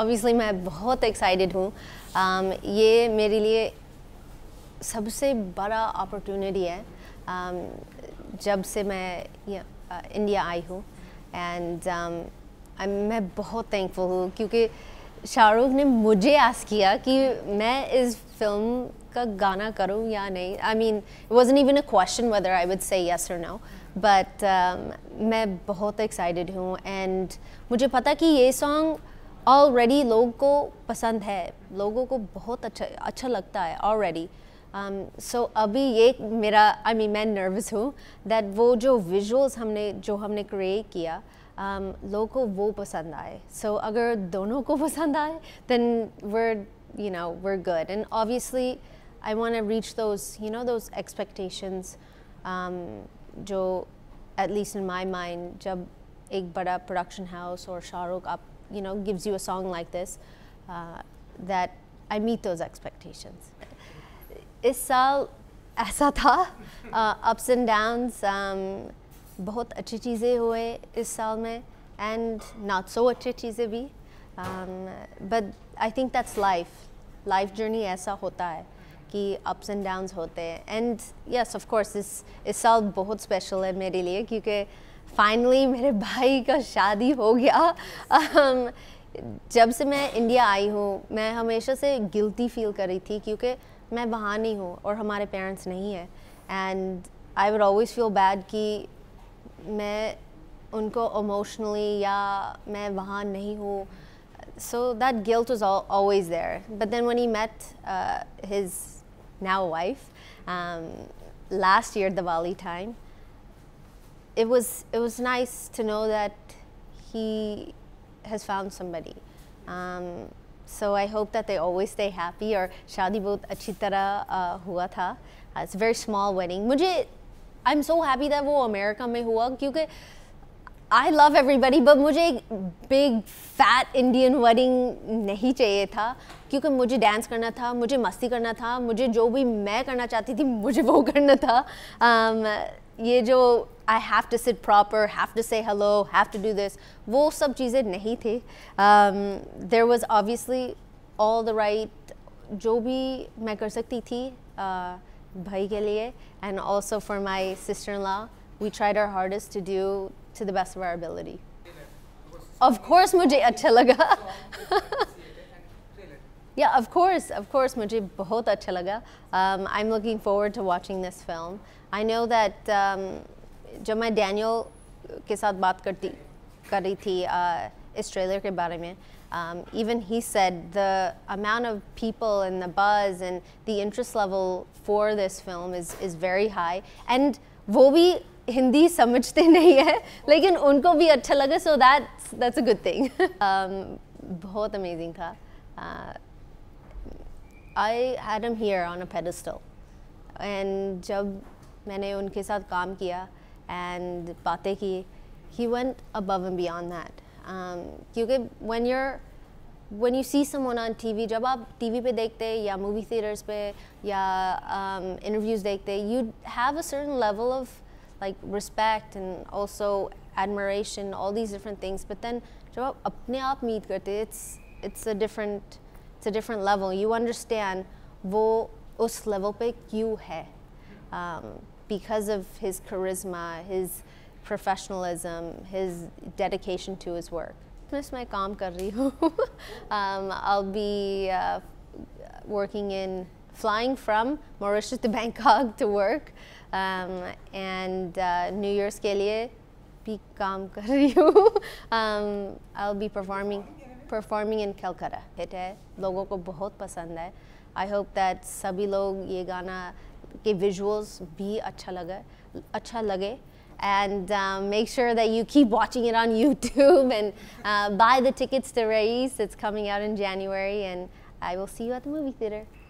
Obviously मैं बहुत excited हूँ um, ये मेरे लिए सबसे बड़ा अपॉर्चुनिटी है um, जब से मैं इंडिया uh, आई हूँ एंड um, मैं बहुत थैंकफुल हूँ क्योंकि शाहरुख ने मुझे आस किया कि मैं इस फिल्म का गाना करूँ या नहीं I mean was in even a question whether I would say yes और नाउ बट मैं बहुत एक्साइटेड हूँ एंड मुझे पता कि ये सॉन्ग ऑलरेडी लोगों को पसंद है लोगों को बहुत अच्छा अच्छा लगता है ऑलरेडी सो um, so अभी ये मेरा आई मीन मैं नर्वस हूँ दैट वो जो विजुअल्स हमने जो हमने क्रिएट किया um, लोगों को वो पसंद आए सो so, अगर दोनों को पसंद आए then were you know were good and obviously I want reach those you know those expectations जो at least in my mind जब एक बड़ा प्रोडक्शन हाउस और शाहरुख आप you know, gives you a song like this, uh, that I meet those expectations. This year, it ups and downs. बहुत अच्छी चीजें हुए इस साल and not so अच्छी चीजें भी but I think that's life life journey ऐसा होता है कि ups and downs होते and yes of course this इस साल बहुत special है मेरे लिए फाइनली मेरे भाई का शादी हो गया जब से मैं इंडिया आई हूँ मैं हमेशा से गिल्टी फील कर रही थी क्योंकि मैं वहाँ नहीं हूँ और हमारे पेरेंट्स नहीं है and I would always feel bad कि मैं उनको इमोशनली या मैं वहाँ नहीं हूँ so that guilt is always there but then then he met his now wife last year Diwali time it was it was nice to know that he has found somebody. Um, so I hope that they always stay happy. Or shadi bhot achhi tarah hua tha. It's a very small wedding. Mujhe, I'm so happy that wo America mein hua kyunki I love everybody, but mujhe big fat Indian wedding nahi chahiye tha. Kyunki dance karna tha, mujhe masti karna tha, mujhe jo bhi main karna chahti thi, mujhe ये जो I have to sit proper have to say hello have to do this वो सब चीज़ें नहीं थी there was obviously all the right जो भी मैं कर सकती थी uh, भाई के लिए and also for my sister in law we tried our hardest to do to the best of our ability of course मुझे अच्छा लगा Yeah, of course, of course, मुझे बहुत अच्छा लगा. Um, I'm looking forward to watching this film. I know that um, जब मैं Daniel के साथ बात करती कर रही थी uh, इस ट्रेलर के बारे में um, even he said the amount of people and the buzz and the interest level for this film is, is very high. And वो भी हिंदी समझते नहीं है लेकिन उनको भी अच्छा लगा so that's that's a good thing बहुत amazing था uh, I had him here on a pedestal. And jab maine unke saath kaam kiya and baate ki, he went above and beyond that. Um, kyunke when you're when you see someone on TV, jab aap TV pe dekhte ya movie theaters pe ya um, interviews dekhte, you have a certain level of like respect and also admiration, all these different things. But then jab aap apne aap meet karte, it's it's a different it's a different level you understand वो उस level pe kyu hai, um, because of his charisma his professionalism his dedication to his work um, I'll be uh, working in flying from Mauritius to Bangkok to work um, and uh, New Year's के लिए भी काम कर रही I'll be performing Performing in Calcutta, hit है लोगों को बहुत पसंद है आई होप दैट सभी लोग ये गाना के विजुअल्स भी अच्छा लगा and um, make sure that you keep watching it on YouTube and uh, buy the tickets to Raiz. It's coming out in January and I will see you at the movie theater.